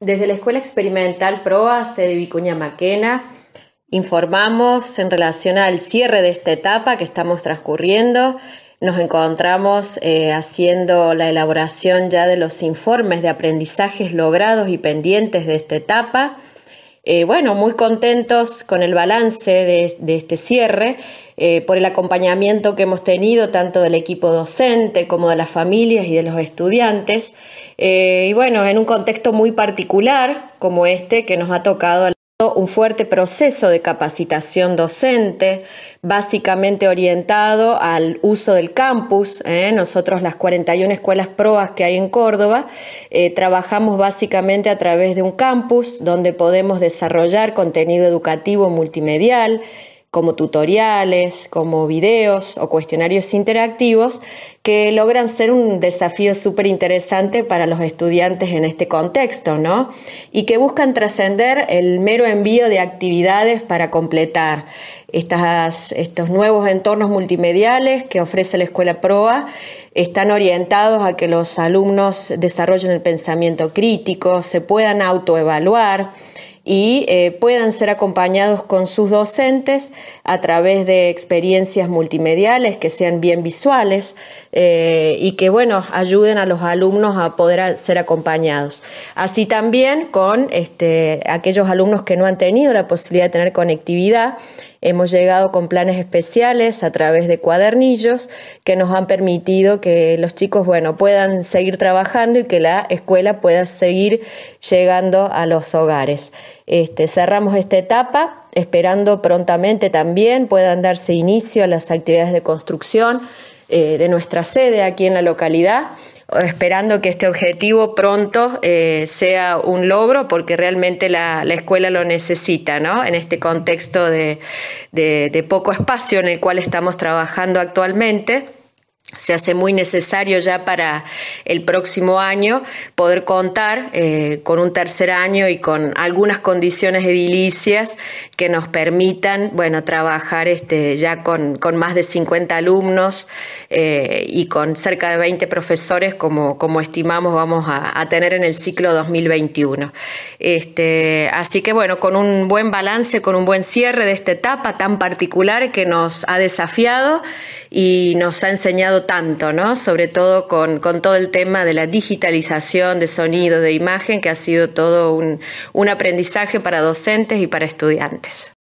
Desde la Escuela Experimental PROA, sede Vicuña Maquena, informamos en relación al cierre de esta etapa que estamos transcurriendo. Nos encontramos eh, haciendo la elaboración ya de los informes de aprendizajes logrados y pendientes de esta etapa. Eh, bueno, muy contentos con el balance de, este cierre, eh, por el acompañamiento que hemos tenido tanto del equipo docente como de las familias y de los estudiantes. Eh, y bueno, en un contexto muy particular como este que nos ha tocado un fuerte proceso de capacitación docente, básicamente orientado al uso del campus. ¿eh? Nosotros las 41 escuelas proas que hay en Córdoba eh, trabajamos básicamente a través de un campus donde podemos desarrollar contenido educativo multimedial, como tutoriales, como videos o cuestionarios interactivos que logran ser un desafío súper interesante para los estudiantes en este contexto, ¿no? Y que buscan trascender el mero envío de actividades para completar Estas, estos nuevos entornos multimediales que ofrece la Escuela PROA están orientados a que los alumnos desarrollen el pensamiento crítico, se puedan autoevaluar, y eh, puedan ser acompañados con sus docentes a través de experiencias multimediales que sean bien visuales eh, y que, bueno, ayuden a los alumnos a poder ser acompañados. Así también con este, aquellos alumnos que no han tenido la posibilidad de tener conectividad, Hemos llegado con planes especiales a través de cuadernillos que nos han permitido que los chicos, bueno, puedan seguir trabajando y que la escuela pueda seguir llegando a los hogares. Este, cerramos esta etapa esperando prontamente también puedan darse inicio a las actividades de construcción eh, de nuestra sede aquí en la localidad esperando que este objetivo pronto eh, sea un logro porque realmente la, la, escuela lo necesita, ¿no? En este contexto de, de poco espacio en el cual estamos trabajando actualmente se hace muy necesario ya para el próximo año poder contar eh, con un tercer año y con algunas condiciones edilicias que nos permitan, bueno, trabajar este, ya con, con más de 50 alumnos eh, y con cerca de 20 profesores como, como estimamos vamos a, a, tener en el ciclo 2021. Este, así que bueno, con un buen balance, con un buen cierre de esta etapa tan particular que nos ha desafiado y nos ha enseñado tanto, ¿no? Sobre todo con, todo el tema de la digitalización de sonido, de imagen, que ha sido todo un aprendizaje para docentes y para estudiantes.